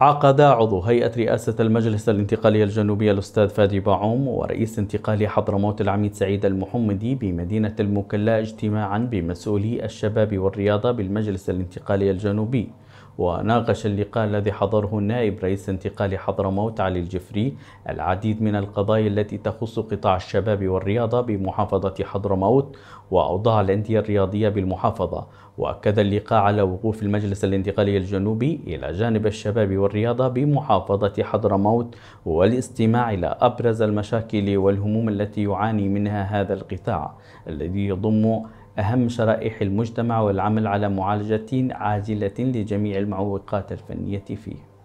عقد عضو هيئة رئاسة المجلس الانتقالي الجنوبي الأستاذ فادي باعوم ورئيس انتقالي حضرموت العميد سعيد المحمدي بمدينة المكلا اجتماعا بمسؤولي الشباب والرياضة بالمجلس الانتقالي الجنوبي وناقش اللقاء الذي حضره نائب رئيس انتقال حضرموت علي الجفري العديد من القضايا التي تخص قطاع الشباب والرياضة بمحافظة حضرموت وأوضاع الأندية الرياضية بالمحافظة وأكد اللقاء على وقوف المجلس الانتقالي الجنوبي إلى جانب الشباب والرياضة بمحافظة حضرموت والاستماع إلى أبرز المشاكل والهموم التي يعاني منها هذا القطاع الذي يضم أهم شرائح المجتمع والعمل على معالجة عاجلة لجميع المعوقات الفنية فيه